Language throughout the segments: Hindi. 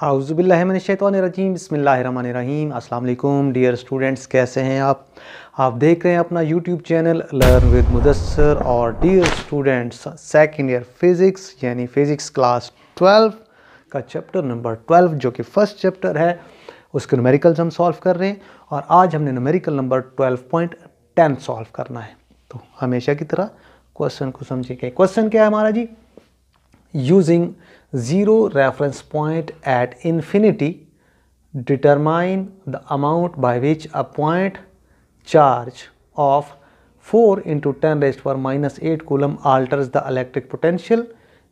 बसमीम अल्लाम डियर स्टूडेंट्स कैसे हैं आप आप देख रहे हैं अपना YouTube channel learn with Mudassar और dear students second year physics यानी फ़िज़िक्स क्लास ट्वेल्व का चैप्टर नंबर ट्वेल्व जो कि फ़र्स्ट चैप्टर है उसके नमेरिकल्स हम सॉल्व कर रहे हैं और आज हमने numerical number twelve point ten solve करना है तो हमेशा की तरह क्वेश्चन को समझे क्वेश्चन क्या है हमारा जी using zero reference point at infinity determine the amount by which a point charge of 4 into 10 raised to power minus 8 coulomb alters the electric potential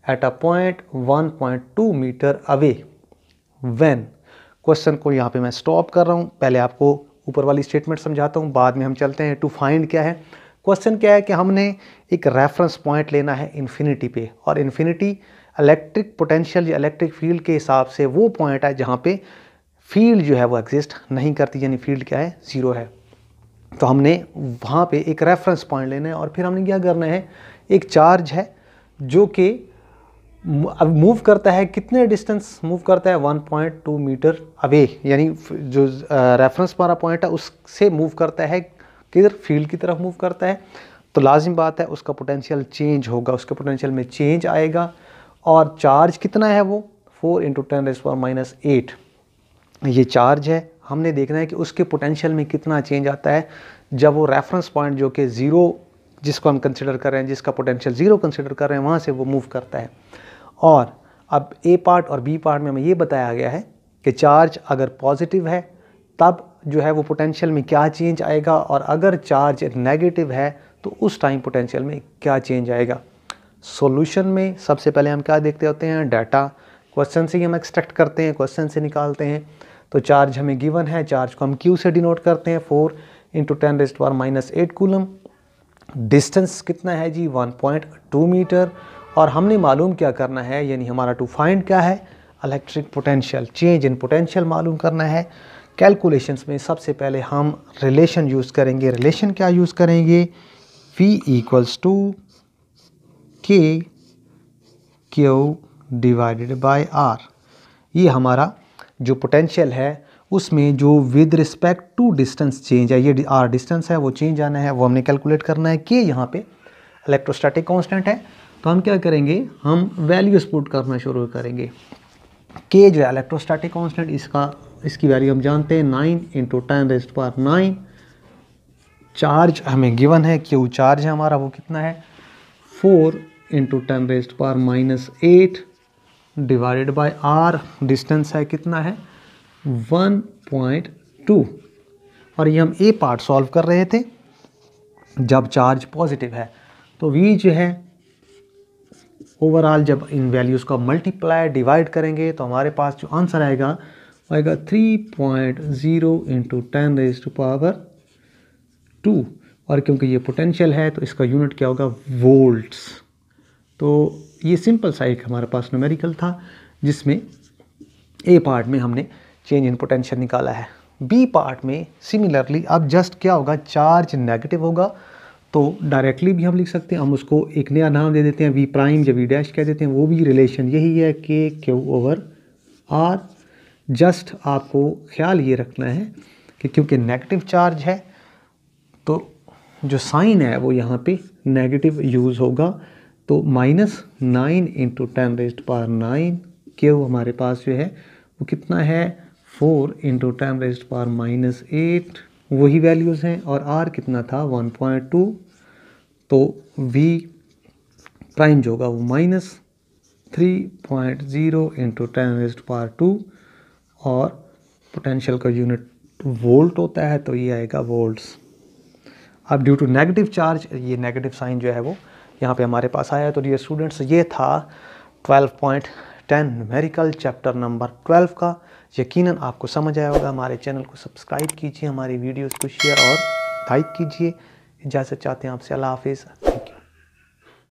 at a point 1.2 meter away when question को यहाँ पे मैं स्टॉप कर रहा हूँ पहले आपको ऊपर वाली स्टेटमेंट समझाता हूँ बाद में हम चलते हैं टू फाइंड क्या है क्वेश्चन क्या है कि हमने एक रेफरेंस पॉइंट लेना है इन्फिनिटी पे और इन्फिनिटी इलेक्ट्रिक पोटेंशियल या इलेक्ट्रिक फील्ड के हिसाब से वो पॉइंट है जहाँ पे फील्ड जो है वो एग्जिस्ट नहीं करती यानी फील्ड क्या है ज़ीरो है तो हमने वहाँ पे एक रेफरेंस पॉइंट लेना है और फिर हमने क्या करना है एक चार्ज है जो कि अब मूव करता है कितने डिस्टेंस मूव करता है 1.2 मीटर अवे यानी जो रेफरेंस हमारा पॉइंट है उससे मूव करता है किधर फील्ड की तरफ मूव करता है तो लाजिम बात है उसका पोटेंशियल चेंज होगा उसके पोटेंशियल में चेंज आएगा और चार्ज कितना है वो four into ten raise minus eight ये चार्ज है हमने देखना है कि उसके पोटेंशियल में कितना चेंज आता है जब वो रेफरेंस पॉइंट जो कि ज़ीरो जिसको हम कंसिडर कर रहे हैं जिसका पोटेंशियल ज़ीरो कंसिडर कर रहे हैं वहाँ से वो मूव करता है और अब ए पार्ट और बी पार्ट में हमें ये बताया गया है कि चार्ज अगर पॉजिटिव है तब जो है वो पोटेंशियल में क्या चेंज आएगा और अगर चार्ज नेगेटिव है तो उस टाइम पोटेंशियल में क्या चेंज आएगा सॉल्यूशन में सबसे पहले हम क्या देखते होते हैं डाटा क्वेश्चन से ही हम एक्सट्रैक्ट करते हैं क्वेश्चन से निकालते हैं तो चार्ज हमें गिवन है चार्ज को हम क्यू से डिनोट करते हैं four into ten raised power minus eight coulomb distance कितना है जी वन पॉइंट टू मीटर और हमने मालूम क्या करना है यानी हमारा टू फाइंड क्या है electric potential change in potential मालूम करना है कैलकुलेशंस में सबसे पहले हम रिलेशन यूज़ करेंगे रिलेशन क्या यूज़ करेंगे V equals to k q divided by r ये हमारा जो पोटेंशियल है उसमें जो with respect to distance change है ये आर डिस्टेंस है वो चेंज आना है वो हमने कैलकुलेट करना है के यहाँ पे इलेक्ट्रोस्टैटिक कांस्टेंट है तो हम क्या करेंगे हम वैल्यूज पुट करना शुरू करेंगे के जो है इलेक्ट्रोस्टैटिक कांस्टेंट इसका इसकी वैल्यू हम जानते हैं nine into ten raised power nine charge हमें गिवन है क्यू चार्ज है हमारा वो कितना है four into ten raised power minus eight divided by r distance है कितना है वन पॉइंट टू और ये हम ए पार्ट सॉल्व कर रहे थे जब चार्ज पॉजिटिव है तो वी जो है ओवरऑल जब इन वैल्यूज़ का मल्टीप्लाई डिवाइड करेंगे तो हमारे पास जो आंसर आएगा आएगा three point zero into ten raise to power two और क्योंकि ये पोटेंशियल है तो इसका यूनिट क्या होगा वोल्ट्स तो ये सिंपल सा एक हमारे पास न्यूमेरिकल था जिसमें ए पार्ट में हमने चेंज इन पोटेंशियल निकाला है बी पार्ट में सिमिलरली अब जस्ट क्या होगा चार्ज नेगेटिव होगा तो डायरेक्टली भी हम लिख सकते हैं हम उसको एक नया नाम दे देते हैं वी प्राइम या वी डैश कह देते हैं वो भी रिलेशन यही है के क्यू ओवर आर जस्ट आपको ख्याल ये रखना है कि क्योंकि नेगेटिव चार्ज है तो जो साइन है वो यहाँ पे नेगेटिव यूज़ होगा तो minus nine into ten raised power nine q हमारे पास जो है वो कितना है four into ten raised power minus eight वही वैल्यूज़ हैं और आर कितना था वन पॉइंट टू तो वी प्राइम जो होगा वो minus three point zero into ten raised power two और पोटेंशियल का यूनिट वोल्ट होता है तो ये आएगा वोल्ट्स अब ड्यू टू नेगेटिव चार्ज ये नेगेटिव साइन जो है वो यहाँ पे हमारे पास आया तो ये स्टूडेंट्स ये था 12.10 मेरिकल चैप्टर नंबर 12 का यकीनन आपको समझ आया होगा हमारे चैनल को सब्सक्राइब कीजिए हमारी वीडियोस को शेयर और लाइक कीजिए इजाज़त चाहते हैं आपसे अल्लाह हाफिज़